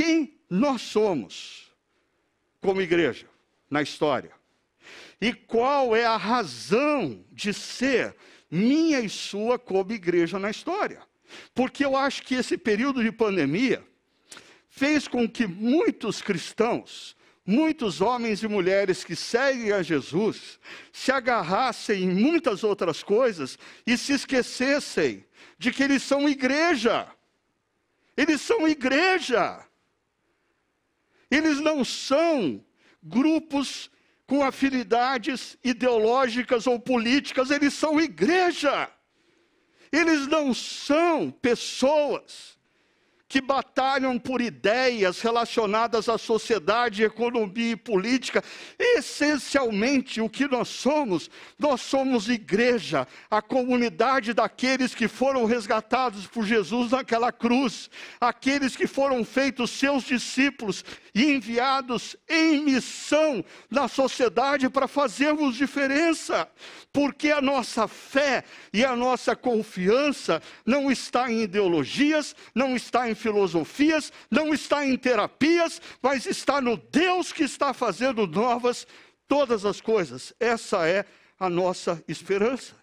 quem nós somos como igreja na história e qual é a razão de ser minha e sua como igreja na história. Porque eu acho que esse período de pandemia fez com que muitos cristãos, muitos homens e mulheres que seguem a Jesus, se agarrassem em muitas outras coisas e se esquecessem de que eles são igreja. Eles são igreja. Eles não são grupos com afinidades ideológicas ou políticas, eles são igreja. Eles não são pessoas que batalham por ideias relacionadas à sociedade, economia e política. Essencialmente, o que nós somos? Nós somos igreja, a comunidade daqueles que foram resgatados por Jesus naquela cruz, aqueles que foram feitos seus discípulos e enviados em missão na sociedade para fazermos diferença, porque a nossa fé e a nossa confiança não está em ideologias, não está em filosofias, não está em terapias, mas está no Deus que está fazendo novas todas as coisas. Essa é a nossa esperança.